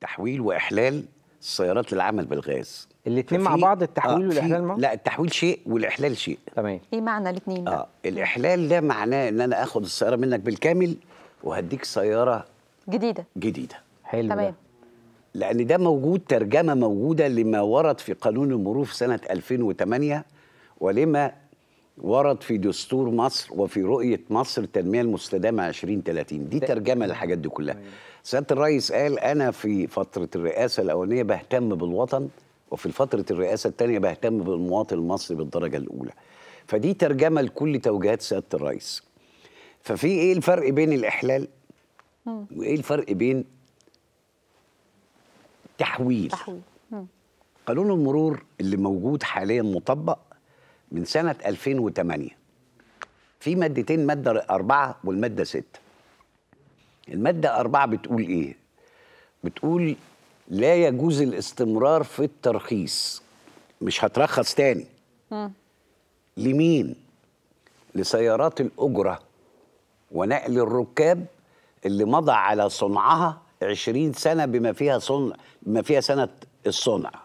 تحويل واحلال السيارات للعمل بالغاز الاثنين مع بعض التحويل آه والاحلال مع لا التحويل شيء والاحلال شيء تمام ايه معنى الاثنين اه الاحلال ده معناه ان انا اخد السياره منك بالكامل وهديك سياره جديده جديده حلو تمام لان ده موجود ترجمه موجوده لما ورد في قانون المرور في سنه 2008 ولما ورد في دستور مصر وفي رؤية مصر التنمية المستدامة 2030 دي ترجمة للحاجات دي كلها سيادة الرئيس قال أنا في فترة الرئاسة الأولانية بهتم بالوطن وفي فترة الرئاسة الثانية بهتم بالمواطن المصري بالدرجة الأولى فدي ترجمة لكل توجيهات سيادة الرئيس ففي إيه الفرق بين الإحلال وإيه الفرق بين تحويل, تحويل. قانون المرور اللي موجود حاليا مطبق من سنة 2008 في مادتين مادة أربعة والمادة ستة المادة أربعة بتقول إيه؟ بتقول لا يجوز الاستمرار في الترخيص مش هترخص تاني لمين؟ لسيارات الأجرة ونقل الركاب اللي مضى على صنعها 20 سنة بما فيها صنع بما فيها سنة الصنع